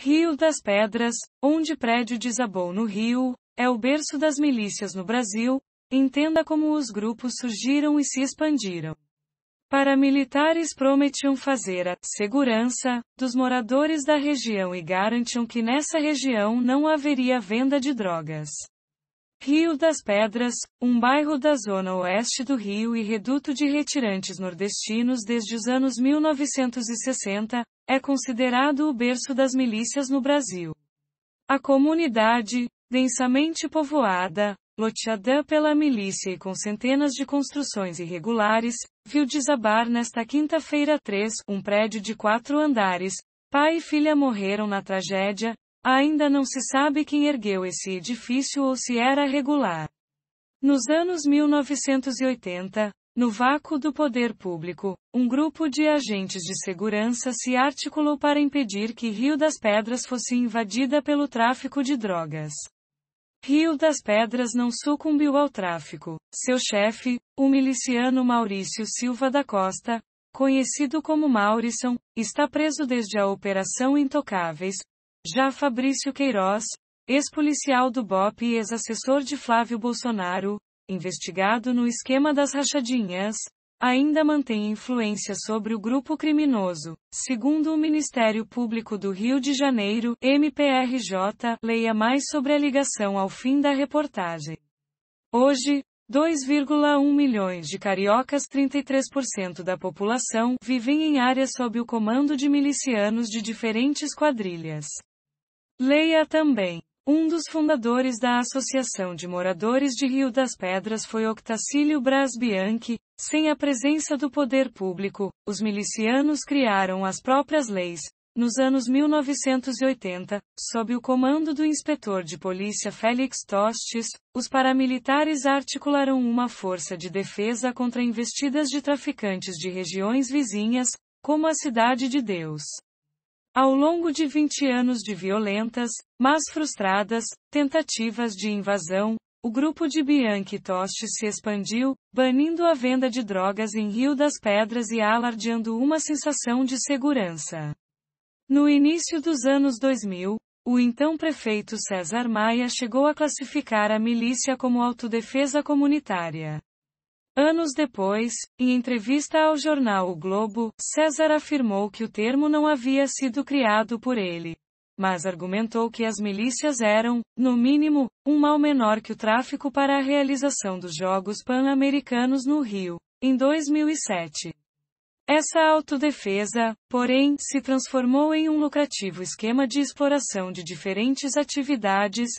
Rio das Pedras, onde prédio desabou no Rio, é o berço das milícias no Brasil, entenda como os grupos surgiram e se expandiram. Paramilitares prometiam fazer a segurança dos moradores da região e garantiam que nessa região não haveria venda de drogas. Rio das Pedras, um bairro da zona oeste do Rio e reduto de retirantes nordestinos desde os anos 1960, é considerado o berço das milícias no Brasil. A comunidade, densamente povoada, loteada pela milícia e com centenas de construções irregulares, viu desabar nesta quinta-feira 3 um prédio de quatro andares. Pai e filha morreram na tragédia, Ainda não se sabe quem ergueu esse edifício ou se era regular. Nos anos 1980, no vácuo do poder público, um grupo de agentes de segurança se articulou para impedir que Rio das Pedras fosse invadida pelo tráfico de drogas. Rio das Pedras não sucumbiu ao tráfico. Seu chefe, o miliciano Maurício Silva da Costa, conhecido como Maurisson, está preso desde a Operação Intocáveis, já Fabrício Queiroz, ex-policial do BOP e ex-assessor de Flávio Bolsonaro, investigado no esquema das rachadinhas, ainda mantém influência sobre o grupo criminoso. Segundo o Ministério Público do Rio de Janeiro, MPRJ, leia mais sobre a ligação ao fim da reportagem. Hoje, 2,1 milhões de cariocas, 33% da população, vivem em áreas sob o comando de milicianos de diferentes quadrilhas. Leia também. Um dos fundadores da Associação de Moradores de Rio das Pedras foi Octacílio Bras Bianchi. Sem a presença do poder público, os milicianos criaram as próprias leis. Nos anos 1980, sob o comando do inspetor de polícia Félix Tostes, os paramilitares articularam uma força de defesa contra investidas de traficantes de regiões vizinhas, como a Cidade de Deus. Ao longo de 20 anos de violentas, mas frustradas, tentativas de invasão, o grupo de Bianchi Toste se expandiu, banindo a venda de drogas em Rio das Pedras e alardeando uma sensação de segurança. No início dos anos 2000, o então prefeito César Maia chegou a classificar a milícia como autodefesa comunitária. Anos depois, em entrevista ao jornal O Globo, César afirmou que o termo não havia sido criado por ele. Mas argumentou que as milícias eram, no mínimo, um mal menor que o tráfico para a realização dos Jogos Pan-Americanos no Rio, em 2007. Essa autodefesa, porém, se transformou em um lucrativo esquema de exploração de diferentes atividades,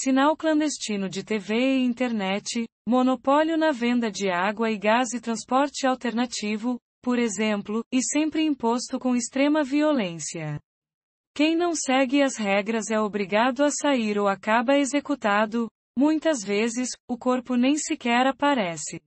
sinal clandestino de TV e internet, monopólio na venda de água e gás e transporte alternativo, por exemplo, e sempre imposto com extrema violência. Quem não segue as regras é obrigado a sair ou acaba executado, muitas vezes, o corpo nem sequer aparece.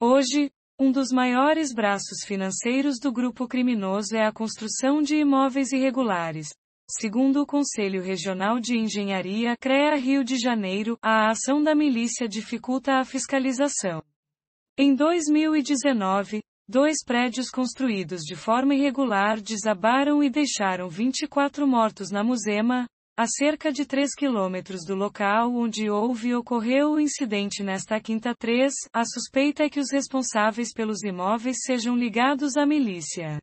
Hoje, um dos maiores braços financeiros do grupo criminoso é a construção de imóveis irregulares, Segundo o Conselho Regional de Engenharia CREA Rio de Janeiro, a ação da milícia dificulta a fiscalização. Em 2019, dois prédios construídos de forma irregular desabaram e deixaram 24 mortos na Muzema, a cerca de 3 quilômetros do local onde houve e ocorreu o incidente nesta quinta 3, a suspeita é que os responsáveis pelos imóveis sejam ligados à milícia.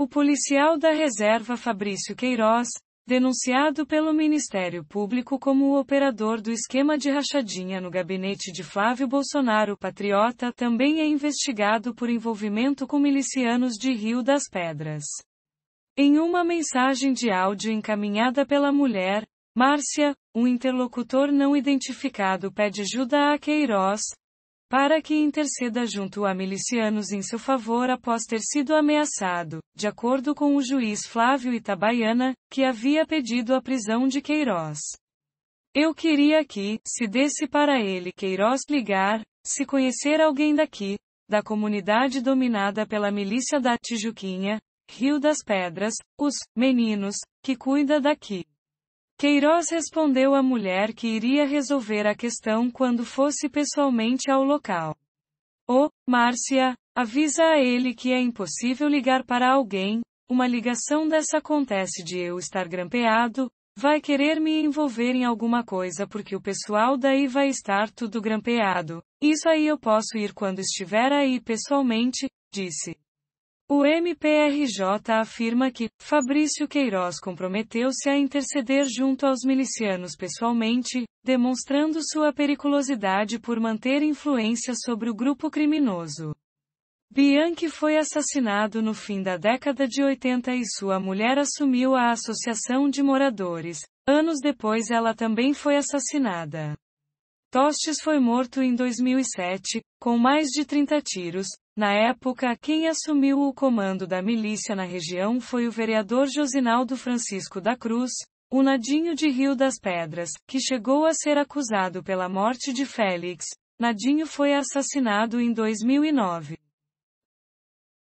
O policial da reserva Fabrício Queiroz, denunciado pelo Ministério Público como o operador do esquema de rachadinha no gabinete de Flávio Bolsonaro Patriota, também é investigado por envolvimento com milicianos de Rio das Pedras. Em uma mensagem de áudio encaminhada pela mulher, Márcia, um interlocutor não identificado pede ajuda a Queiroz, para que interceda junto a milicianos em seu favor após ter sido ameaçado, de acordo com o juiz Flávio Itabaiana, que havia pedido a prisão de Queiroz. Eu queria que, se desse para ele Queiroz ligar, se conhecer alguém daqui, da comunidade dominada pela milícia da Tijuquinha, Rio das Pedras, os meninos que cuida daqui. Queiroz respondeu à mulher que iria resolver a questão quando fosse pessoalmente ao local. O, oh, Márcia, avisa a ele que é impossível ligar para alguém, uma ligação dessa acontece de eu estar grampeado, vai querer me envolver em alguma coisa porque o pessoal daí vai estar tudo grampeado. Isso aí eu posso ir quando estiver aí pessoalmente, disse. O MPRJ afirma que Fabrício Queiroz comprometeu-se a interceder junto aos milicianos pessoalmente, demonstrando sua periculosidade por manter influência sobre o grupo criminoso. Bianchi foi assassinado no fim da década de 80 e sua mulher assumiu a Associação de Moradores. Anos depois ela também foi assassinada. Tostes foi morto em 2007, com mais de 30 tiros, na época, quem assumiu o comando da milícia na região foi o vereador Josinaldo Francisco da Cruz, o Nadinho de Rio das Pedras, que chegou a ser acusado pela morte de Félix. Nadinho foi assassinado em 2009.